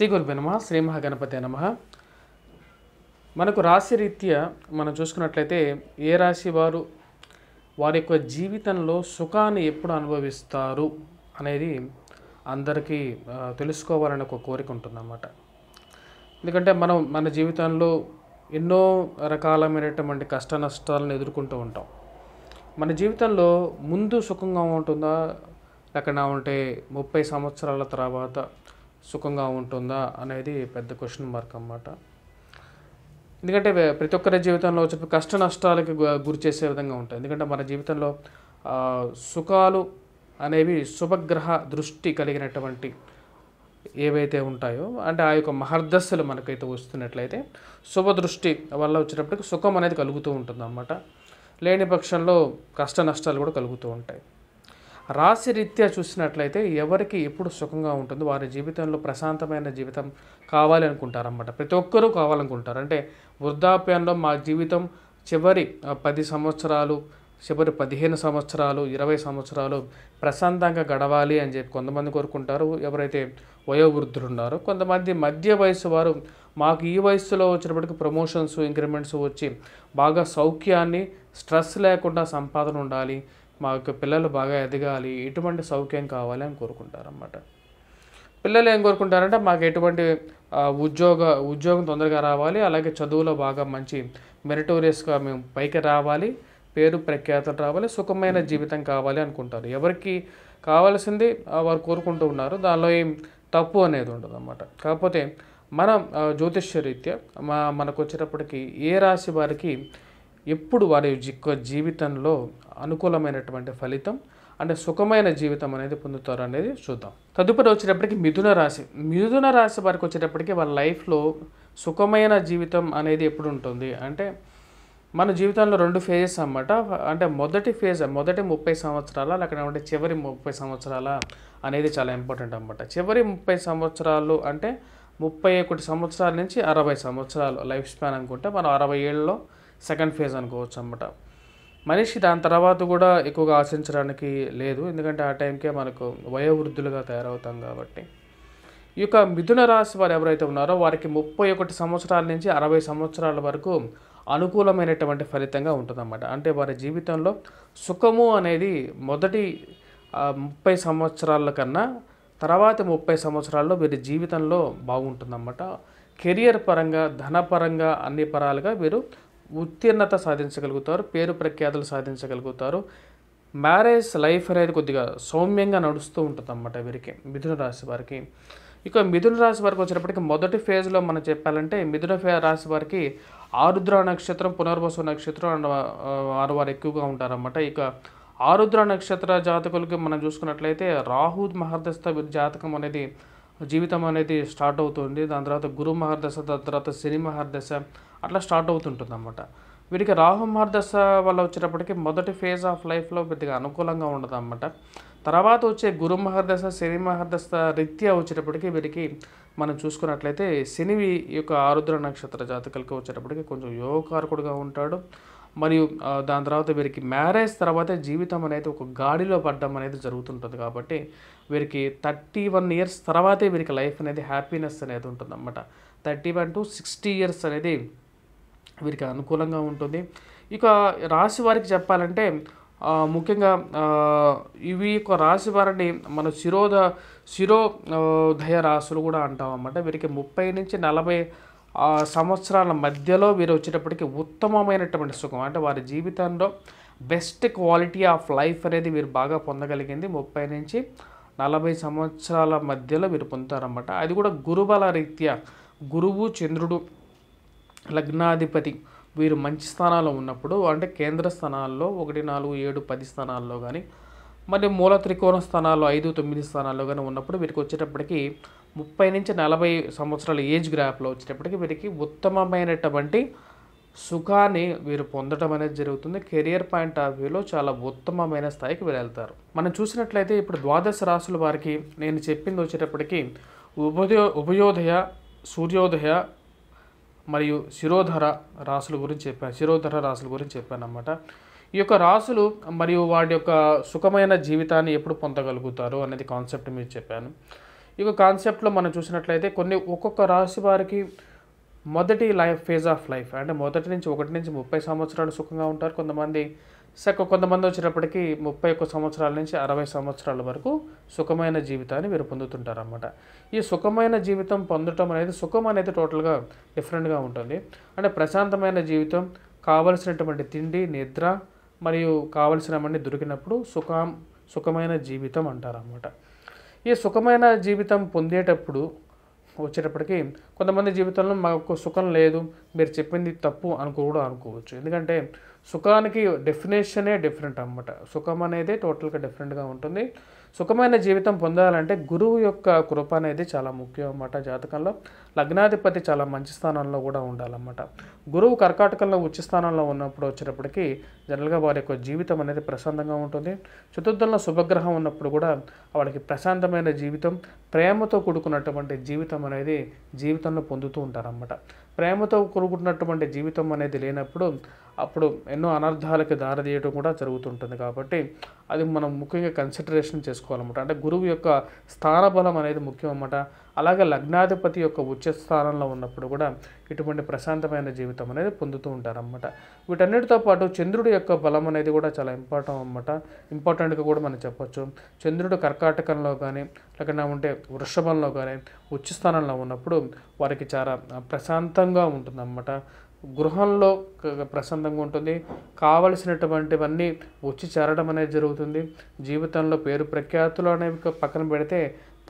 శ్రీ గురుభ్య నమ శ్రీ మహాగణపతి నమ మనకు రాశి రీత్యా మనం చూసుకున్నట్లయితే ఏ రాశి వారు వారి యొక్క జీవితంలో సుఖాన్ని ఎప్పుడు అనుభవిస్తారు అనేది అందరికీ తెలుసుకోవాలని ఒక కోరిక ఉంటుందన్నమాట ఎందుకంటే మనం మన జీవితంలో ఎన్నో రకాలమైనటువంటి కష్ట నష్టాలను ఎదుర్కొంటూ ఉంటాం మన జీవితంలో ముందు సుఖంగా ఉంటుందా లేకుండా ఉంటే ముప్పై సంవత్సరాల తర్వాత సుఖంగా ఉంటుందా అనేది పెద్ద క్వశ్చన్ మార్క్ అన్నమాట ఎందుకంటే ప్రతి ఒక్కరి జీవితంలో వచ్చే కష్ట నష్టాలకి గురి చేసే విధంగా ఉంటాయి ఎందుకంటే మన జీవితంలో సుఖాలు అనేవి శుభగ్రహ దృష్టి కలిగినటువంటి ఏవైతే ఉంటాయో అంటే ఆ యొక్క మహర్దశలు మనకైతే వస్తున్నట్లయితే శుభదృష్టి వల్ల వచ్చినప్పటికీ సుఖం అనేది కలుగుతూ ఉంటుంది అన్నమాట లేని పక్షంలో కష్ట నష్టాలు కూడా కలుగుతూ ఉంటాయి రాశి రీత్యా చూసినట్లయితే ఎవరికి ఎప్పుడు సుఖంగా ఉంటుందో వారి జీవితంలో ప్రశాంతమైన జీవితం కావాలి అనుకుంటారన్నమాట ప్రతి ఒక్కరూ కావాలనుకుంటారు అంటే వృద్ధాప్యంలో మా జీవితం చివరి పది సంవత్సరాలు చివరి పదిహేను సంవత్సరాలు ఇరవై సంవత్సరాలు ప్రశాంతంగా గడవాలి అని చెప్పి కొంతమంది కోరుకుంటారు ఎవరైతే వయోవృద్ధులు ఉన్నారో కొంతమంది మధ్య వయసు వారు మాకు ఈ వయసులో వచ్చినప్పటికీ ప్రమోషన్స్ ఇంక్రిమెంట్స్ వచ్చి బాగా సౌఖ్యాన్ని స్ట్రెస్ లేకుండా సంపాదన ఉండాలి మా యొక్క పిల్లలు బాగా ఎదగాలి ఎటువంటి సౌఖ్యం కావాలి అని కోరుకుంటారన్నమాట పిల్లలు ఏం కోరుకుంటారంటే మాకు ఎటువంటి ఉద్యోగ ఉద్యోగం తొందరగా రావాలి అలాగే చదువులో బాగా మంచి మెరిటోరియస్గా మేము పైకి రావాలి పేరు ప్రఖ్యాతలు రావాలి సుఖమైన జీవితం కావాలి అనుకుంటారు ఎవరికి కావాల్సింది వారు కోరుకుంటూ ఉన్నారు దానిలో ఏం తప్పు అనేది ఉండదు అన్నమాట కాకపోతే మనం జ్యోతిష్య రీత్యా మా మనకు వచ్చేటప్పటికి ఏ రాశి వారికి ఎప్పుడు వారి జీవితంలో అనుకూలమైనటువంటి ఫలితం అంటే సుఖమైన జీవితం అనేది పొందుతారు అనేది చూద్దాం తదుపరి వచ్చేటప్పటికి మిథున రాశి మిథున రాశి వారికి వచ్చేటప్పటికి వాళ్ళ లైఫ్లో సుఖమైన జీవితం అనేది ఎప్పుడు ఉంటుంది అంటే మన జీవితంలో రెండు ఫేజెస్ అన్నమాట అంటే మొదటి ఫేజ్ మొదటి ముప్పై సంవత్సరాల లేకపోతే చివరి ముప్పై సంవత్సరాల అనేది చాలా ఇంపార్టెంట్ అనమాట చివరి ముప్పై సంవత్సరాలు అంటే ముప్పై ఒకటి సంవత్సరాల నుంచి అరవై సంవత్సరాలు లైఫ్ స్పాన్ అనుకుంటే మనం అరవై ఏళ్ళలో సెకండ్ ఫేజ్ అనుకోవచ్చు అనమాట మనిషి దాని తర్వాత కూడా ఎక్కువగా ఆశించడానికి లేదు ఎందుకంటే ఆ టైంకే మనకు వయోవృద్ధులుగా తయారవుతాం కాబట్టి ఈ యొక్క మిథున రాశి వారు ఎవరైతే ఉన్నారో వారికి ముప్పై ఒకటి సంవత్సరాల నుంచి అరవై సంవత్సరాల వరకు అనుకూలమైనటువంటి ఫలితంగా ఉంటుందన్నమాట అంటే వారి జీవితంలో సుఖము అనేది మొదటి ముప్పై సంవత్సరాల కన్నా తర్వాత ముప్పై సంవత్సరాల్లో వీరి జీవితంలో బాగుంటుందన్నమాట కెరియర్ పరంగా ధనపరంగా అన్ని పరాలుగా వీరు ఉత్తీర్ణత సాధించగలుగుతారు పేరు ప్రఖ్యాతులు సాధించగలుగుతారు మ్యారేజ్ లైఫ్ అనేది కొద్దిగా సౌమ్యంగా నడుస్తూ ఉంటుంది అన్నమాట వీరికి మిథున రాశి వారికి ఇక మిథున రాశి వారికి వచ్చినప్పటికీ మొదటి ఫేజ్లో మనం చెప్పాలంటే మిథున రాశి వారికి ఆరుద్ర నక్షత్రం పునర్వసు నక్షత్రం అండ్ వారు వారు ఎక్కువగా ఉంటారన్నమాట ఇక ఆరుద్ర నక్షత్ర జాతకులకి మనం చూసుకున్నట్లయితే రాహు మహర్దశ జాతకం అనేది జీవితం అనేది స్టార్ట్ అవుతుంది దాని తర్వాత గురు మహర్దశ దాని తర్వాత శని మహర్దశ అట్లా స్టార్ట్ అవుతుంటుంది అనమాట వీరికి రాహు మహర్దశ వల్ల వచ్చేటప్పటికి మొదటి ఫేజ్ ఆఫ్ లైఫ్లో పెద్దగా అనుకూలంగా ఉండదు అనమాట తర్వాత వచ్చే గురు మహర్దశ శని మహర్దశ రీత్యా వచ్చేటప్పటికి వీరికి మనం చూసుకున్నట్లయితే శని యొక్క ఆరుద్ర నక్షత్ర జాతకాలకు వచ్చేటప్పటికి కొంచెం యోగకారకుడుగా ఉంటాడు మరియు దాని తర్వాత వీరికి మ్యారేజ్ తర్వాతే జీవితం అనేది ఒక గాడిలో పడ్డం అనేది జరుగుతుంటుంది కాబట్టి వీరికి థర్టీ వన్ ఇయర్స్ తర్వాతే వీరికి లైఫ్ అనేది హ్యాపీనెస్ అనేది ఉంటుందన్నమాట thirty one to sixty years అనేది వీరికి అనుకూలంగా ఉంటుంది ఇక రాశి వారికి చెప్పాలంటే ముఖ్యంగా ఇవి యొక్క రాశి వారిని మన శిరోధ శిరోదయ రాశులు కూడా అంటాం అన్నమాట వీరికి ముప్పై నుంచి నలభై సంవత్సరాల మధ్యలో వీరు వచ్చేటప్పటికి ఉత్తమమైనటువంటి సుఖం అంటే వారి జీవితంలో బెస్ట్ క్వాలిటీ ఆఫ్ లైఫ్ అనేది వీరు బాగా పొందగలిగింది ముప్పై నుంచి నలభై సంవత్సరాల మధ్యలో వీరు పొందుతారన్నమాట అది కూడా గురుబల రీత్యా గురువు చంద్రుడు లగ్నాధిపతి వీరు మంచి స్థానాల్లో ఉన్నప్పుడు అంటే కేంద్ర స్థానాల్లో ఒకటి నాలుగు ఏడు పది స్థానాల్లో కానీ మరి మూల త్రికోణ స్థానాల్లో ఐదు తొమ్మిది స్థానాల్లో కానీ ఉన్నప్పుడు వీరికి వచ్చేటప్పటికి ముప్పై నుంచి నలభై సంవత్సరాల ఏజ్ గ్రాప్లో వచ్చేటప్పటికి వీరికి ఉత్తమమైనటువంటి సుఖాన్ని వీరు పొందడం అనేది జరుగుతుంది కెరియర్ పాయింట్ ఆఫ్ వ్యూలో చాలా ఉత్తమమైన స్థాయికి వెళ్తారు మనం చూసినట్లయితే ఇప్పుడు ద్వాదశ రాసుల వారికి నేను చెప్పింది వచ్చేటప్పటికి ఉభయో ఉభయోదయ సూర్యోదయ మరియు శిరోధర రాసుల గురించి చెప్పాను శిరోధర రాసుల గురించి చెప్పాను అనమాట ఈ యొక్క రాసులు మరియు వాటి యొక్క సుఖమైన జీవితాన్ని ఎప్పుడు పొందగలుగుతారు అనేది కాన్సెప్ట్ మీరు చెప్పాను ఈ యొక్క కాన్సెప్ట్లో మనం చూసినట్లయితే కొన్ని ఒక్కొక్క రాశి వారికి మొదటి లైఫ్ ఫేజ్ ఆఫ్ లైఫ్ అంటే మొదటి నుంచి ఒకటి నుంచి ముప్పై సంవత్సరాలు సుఖంగా ఉంటారు కొంతమంది సక కొంతమంది వచ్చినప్పటికీ ముప్పై ఒక్క సంవత్సరాల నుంచి అరవై సంవత్సరాల వరకు సుఖమైన జీవితాన్ని వీరు పొందుతుంటారన్నమాట ఈ సుఖమైన జీవితం పొందటం అనేది సుఖం అనేది టోటల్గా డిఫరెంట్గా ఉంటుంది అంటే ప్రశాంతమైన జీవితం కావలసినటువంటి తిండి నిద్ర మరియు కావలసినవన్నీ దొరికినప్పుడు సుఖం సుఖమైన జీవితం అంటారన్నమాట ఈ సుఖమైన జీవితం పొందేటప్పుడు వచ్చేటప్పటికీ కొంతమంది జీవితంలో మాకు సుఖం లేదు మీరు చెప్పింది తప్పు అనుకో కూడా అనుకోవచ్చు ఎందుకంటే సుఖానికి డెఫినేషనే డిఫరెంట్ అనమాట సుఖం అనేది టోటల్గా డిఫరెంట్గా ఉంటుంది సుఖమైన జీవితం పొందాలంటే గురువు యొక్క కృప అనేది చాలా ముఖ్యం అన్నమాట జాతకంలో లగ్నాధిపతి చాలా మంచి స్థానంలో కూడా ఉండాలన్నమాట గురువు కర్కాటకంలో ఉచ్చ స్థానంలో ఉన్నప్పుడు వచ్చేటప్పటికి జనరల్గా వారి యొక్క జీవితం అనేది ప్రశాంతంగా ఉంటుంది చతుర్థంలో శుభగ్రహం ఉన్నప్పుడు కూడా వాళ్ళకి ప్రశాంతమైన జీవితం ప్రేమతో కూడుకున్నటువంటి జీవితం అనేది జీవితంలో పొందుతూ ఉంటారన్నమాట ప్రేమతో కూడుకున్నటువంటి జీవితం అనేది లేనప్పుడు అప్పుడు ఎన్నో అనర్థాలకు దారితీయడం కూడా జరుగుతుంటుంది కాబట్టి అది మనం ముఖ్యంగా కన్సిడరేషన్ చేసుకోవాలన్నమాట అంటే గురువు యొక్క స్థాన బలం అనేది ముఖ్యం అన్నమాట అలాగే లగ్నాధిపతి యొక్క ఉచ్చ స్థానంలో ఉన్నప్పుడు కూడా ఇటువంటి ప్రశాంతమైన జీవితం అనేది పొందుతూ ఉంటారన్నమాట వీటన్నిటితో పాటు చంద్రుడి యొక్క బలం అనేది కూడా చాలా ఇంపార్టెంట్ అనమాట ఇంపార్టెంట్గా కూడా మనం చెప్పొచ్చు చంద్రుడు కర్కాటకంలో కానీ లేకుండా ఉంటే వృషభంలో కానీ ఉచ్చ స్థానంలో ఉన్నప్పుడు వారికి చాలా ప్రశాంతంగా ఉంటుందన్నమాట గృహంలో ప్రశాంతంగా ఉంటుంది కావలసినటువంటివన్నీ వచ్చి చేరడం అనేది జరుగుతుంది జీవితంలో పేరు ప్రఖ్యాతులు అనేవి పక్కన పెడితే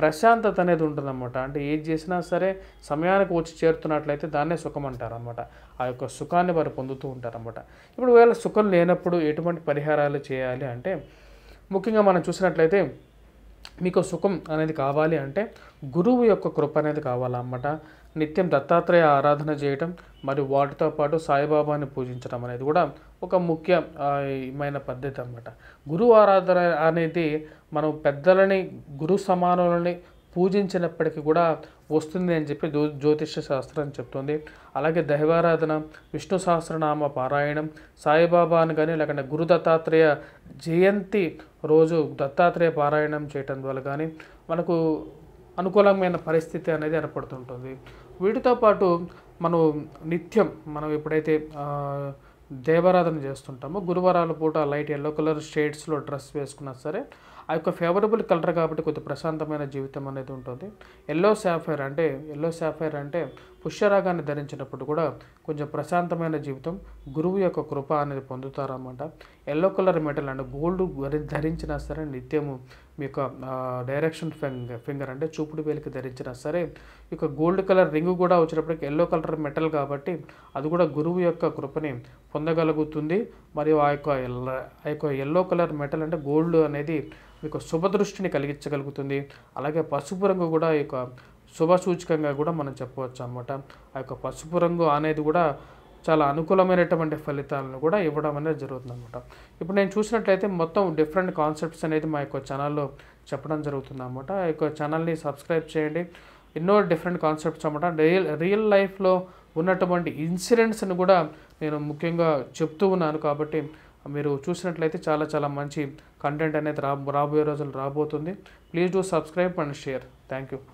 ప్రశాంతత అనేది ఉంటుందన్నమాట అంటే ఏది చేసినా సరే సమయానికి వచ్చి చేరుతున్నట్లయితే దాన్నే సుఖం అంటారనమాట ఆ యొక్క సుఖాన్ని వారు పొందుతూ ఉంటారనమాట ఇప్పుడు వేళ సుఖం లేనప్పుడు ఎటువంటి పరిహారాలు చేయాలి అంటే ముఖ్యంగా మనం చూసినట్లయితే మీకు సుఖం అనేది కావాలి అంటే గురువు యొక్క కృప అనేది కావాలన్నమాట నిత్యం దత్తాత్రేయ ఆరాధన చేయటం మరియు వాటితో పాటు సాయిబాబాని పూజించడం అనేది కూడా ఒక ముఖ్యమైన పద్ధతి అనమాట గురువు ఆరాధన అనేది మనం పెద్దలని గురు సమానులని పూజించినప్పటికీ కూడా వస్తుంది అని చెప్పి జ్యో జ్యోతిష్య శాస్త్రం చెప్తుంది అలాగే దైవారాధన విష్ణు సహస్రనామ పారాయణం సాయిబాబాను కానీ లేకుంటే గురు దత్తాత్రేయ జయంతి రోజు దత్తాత్రేయ పారాయణం చేయటం ద్వారా కానీ మనకు అనుకూలమైన పరిస్థితి అనేది ఏర్పడుతుంటుంది వీటితో పాటు మనం నిత్యం మనం ఎప్పుడైతే దేవారాధన చేస్తుంటామో గురువారాల పూట లైట్ ఎల్లో కలర్ షేడ్స్లో డ్రెస్ వేసుకున్నా సరే ఆ యొక్క ఫేవరబుల్ కలర్ కాబట్టి కొద్దిగా ప్రశాంతమైన జీవితం అనేది ఉంటుంది ఎల్లో సాఫైర్ అంటే ఎల్లో సాఫైర్ అంటే పుష్యరాగాన్ని ధరించినప్పుడు కూడా కొంచెం ప్రశాంతమైన జీవితం గురువు యొక్క కృప అనేది పొందుతారన్నమాట yellow colour metal and gold ధరించినా సరే నిత్యము మీ యొక్క డైరెక్షన్ ఫింగర్ ఫింగర్ అంటే చూపుడు వేలికి ధరించినా సరే ఈ యొక్క గోల్డ్ కలర్ రింగ్ కూడా వచ్చినప్పటికీ ఎల్లో కలర్ మెటల్ కాబట్టి అది కూడా గురువు యొక్క కృపని పొందగలుగుతుంది మరియు ఆ యొక్క ఆ యొక్క ఎల్లో కలర్ మెటల్ అంటే గోల్డ్ అనేది మీకు శుభదృష్టిని కలిగించగలుగుతుంది అలాగే పసుపు రంగు కూడా ఈ యొక్క శుభ సూచకంగా కూడా మనం చెప్పవచ్చు అన్నమాట ఆ యొక్క పసుపు రంగు అనేది కూడా చాలా అనుకూలమైనటువంటి ఫలితాలను కూడా ఇవ్వడం అనేది జరుగుతుంది అనమాట ఇప్పుడు నేను చూసినట్లయితే మొత్తం డిఫరెంట్ కాన్సెప్ట్స్ అనేది మా యొక్క ఛానల్లో చెప్పడం జరుగుతుంది అనమాట ఆ యొక్క ఛానల్ని సబ్స్క్రైబ్ చేయండి ఎన్నో డిఫరెంట్ కాన్సెప్ట్స్ అనమాట రియల్ రియల్ లైఫ్లో ఉన్నటువంటి ఇన్సిడెంట్స్ని కూడా నేను ముఖ్యంగా చెప్తూ ఉన్నాను కాబట్టి మీరు చూసినట్లయితే చాలా చాలా మంచి కంటెంట్ అనేది రాబోయే రోజులు రాబోతుంది please do subscribe and share thank you